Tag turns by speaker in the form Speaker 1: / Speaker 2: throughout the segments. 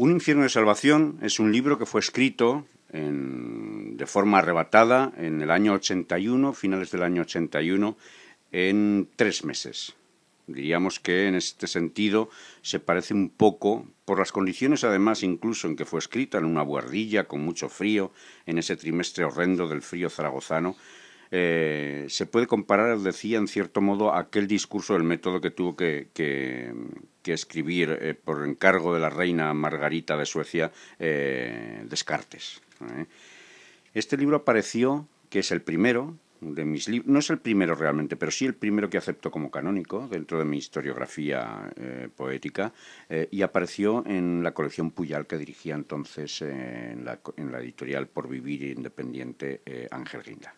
Speaker 1: Un infierno de salvación es un libro que fue escrito de forma arrebatada en el año 81, finales del año 81, en tres meses. Diríamos que en este sentido se parece un poco, por las condiciones además incluso en que fue escrito, en una buhardilla con mucho frío, en ese trimestre horrendo del frío zaragozano, eh, se puede comparar, decía, en cierto modo, aquel discurso del método que tuvo que, escribir eh, por encargo de la reina Margarita de Suecia, eh, Descartes. Este libro apareció, que es el primero de mis libros, no es el primero realmente, pero sí el primero que acepto como canónico dentro de mi historiografía poética, y apareció en la colección Puyal que dirigía entonces en la, editorial Por Vivir Independiente Ángel Guinda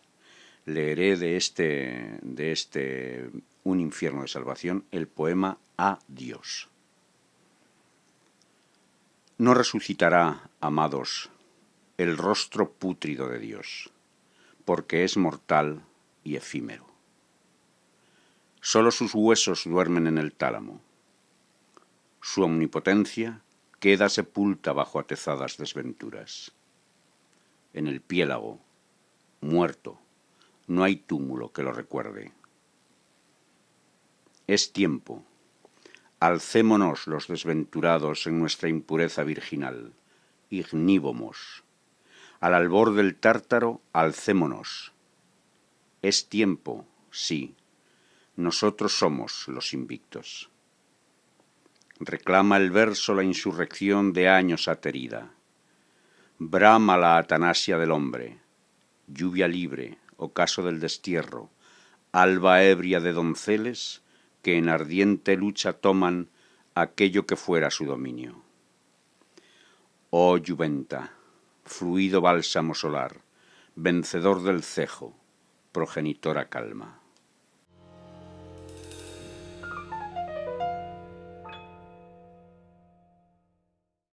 Speaker 1: leeré de este, de este Un infierno de salvación el poema A Dios. No resucitará, amados, el rostro pútrido de Dios, porque es mortal y efímero. Solo sus huesos duermen en el tálamo. Su omnipotencia queda sepulta bajo atezadas desventuras. En el piélago, muerto, no hay túmulo que lo recuerde. Es tiempo. Alcémonos los desventurados en nuestra impureza virginal, ignívomos. Al albor del tártaro, alcémonos. Es tiempo, sí. Nosotros somos los invictos. Reclama el verso la insurrección de años aterida. Brama la atanasia del hombre. Lluvia libre, ocaso del destierro, alba ebria de donceles que en ardiente lucha toman aquello que fuera su dominio. Oh Juventa, fluido bálsamo solar, vencedor del cejo, progenitora calma.